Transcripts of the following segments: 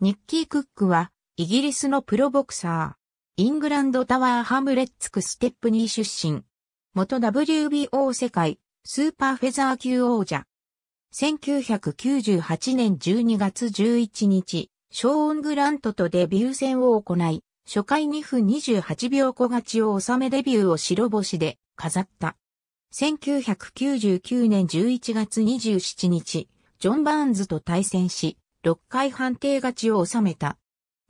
ニッキー・クックは、イギリスのプロボクサー。イングランドタワーハムレッツクステップニー出身。元 WBO 世界、スーパーフェザー級王者。1998年12月11日、ショーン・グラントとデビュー戦を行い、初回2分28秒小勝ちを収めデビューを白星で飾った。1999年11月27日、ジョン・バーンズと対戦し、6回判定勝ちを収めた。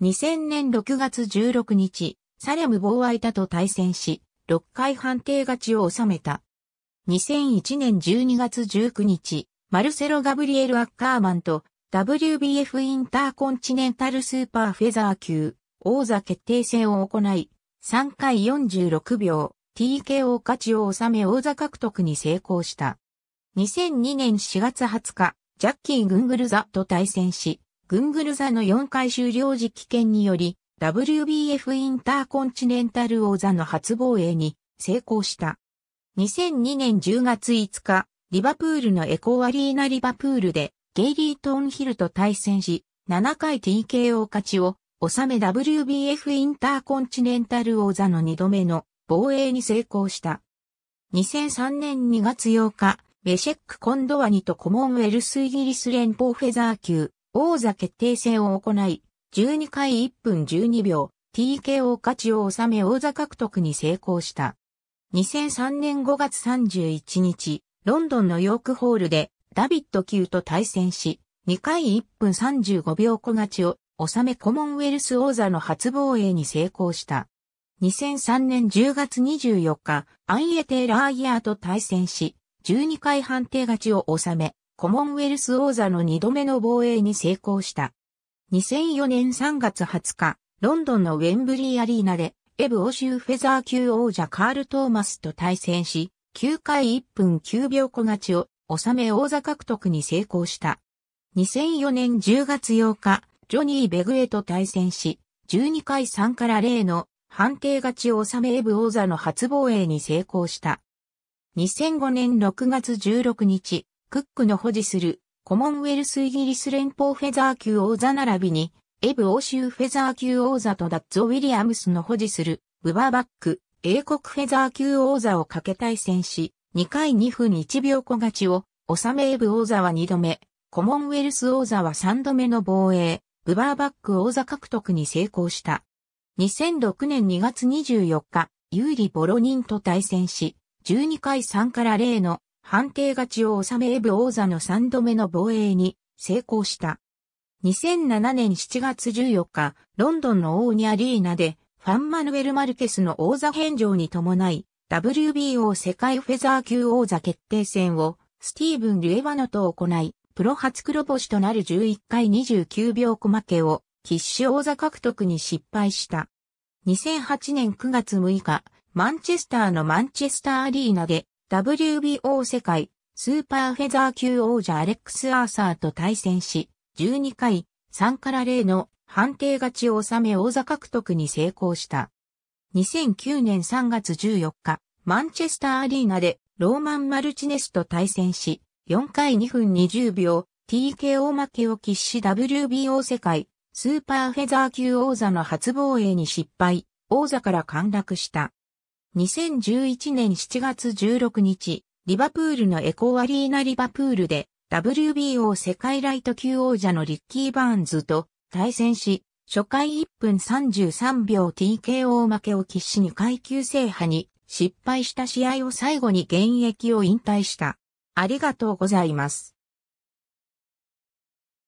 2000年6月16日、サレムボーアイタと対戦し、6回判定勝ちを収めた。2001年12月19日、マルセロ・ガブリエル・アッカーマンと WBF インターコンチネンタルスーパーフェザー級王座決定戦を行い、3回46秒 TKO 勝ちを収め王座獲得に成功した。2002年4月20日、ジャッキー・グングルザと対戦し、グングルザの4回終了時期権により、WBF インターコンチネンタル王座の初防衛に成功した。2002年10月5日、リバプールのエコーアリーナリバプールでゲイリー・トーンヒルと対戦し、7回 TKO 勝ちを収め WBF インターコンチネンタル王座の2度目の防衛に成功した。2003年2月8日、エシェック・コンドワニとコモンウェルスイギリス連邦フェザー級王座決定戦を行い、12回1分12秒、TKO 勝ちを収め王座獲得に成功した。2003年5月31日、ロンドンのヨークホールでダビット級と対戦し、2回1分35秒小勝ちを収めコモンウェルス王座の初防衛に成功した。2003年10月24日、アンエテーラーイヤーと対戦し、12回判定勝ちを収め、コモンウェルス王座の2度目の防衛に成功した。2004年3月20日、ロンドンのウェンブリーアリーナで、エブ欧州フェザー級王者カール・トーマスと対戦し、9回1分9秒小勝ちを収め王座獲得に成功した。2004年10月8日、ジョニー・ベグエと対戦し、12回3から0の判定勝ちを収めエブ王座の初防衛に成功した。2005年6月16日、クックの保持するコモンウェルスイギリス連邦フェザー級王座並びに、エブ欧州フェザー級王座とダッツ・ウィリアムスの保持するブバーバック英国フェザー級王座をかけ対戦し、2回2分1秒小勝ちを、収めエブ王座は2度目、コモンウェルス王座は3度目の防衛、ブバーバック王座獲得に成功した。2006年2月24日、ユーリ・ボロニンと対戦し、12回3から0の判定勝ちを収めエブ王座の3度目の防衛に成功した。2007年7月14日、ロンドンのオーニアリーナで、ファンマヌエル・マルケスの王座返上に伴い、WBO 世界フェザー級王座決定戦をスティーブン・リュエワノと行い、プロ初黒星となる11回29秒小負けを、シュ王座獲得に失敗した。2008年9月6日、マンチェスターのマンチェスターアリーナで WBO 世界スーパーフェザー級王者アレックス・アーサーと対戦し、12回3から0の判定勝ちを収め王座獲得に成功した。2009年3月14日、マンチェスターアリーナでローマン・マルチネスと対戦し、4回2分20秒、TKO 負けを喫し WBO 世界、スーパーフェザー級王座の初防衛に失敗、王座から陥落した。2011年7月16日、リバプールのエコーアリーナリバプールで WBO 世界ライト級王者のリッキー・バーンズと対戦し、初回1分33秒 TKO 負けを喫しに階級制覇に失敗した試合を最後に現役を引退した。ありがとうございます。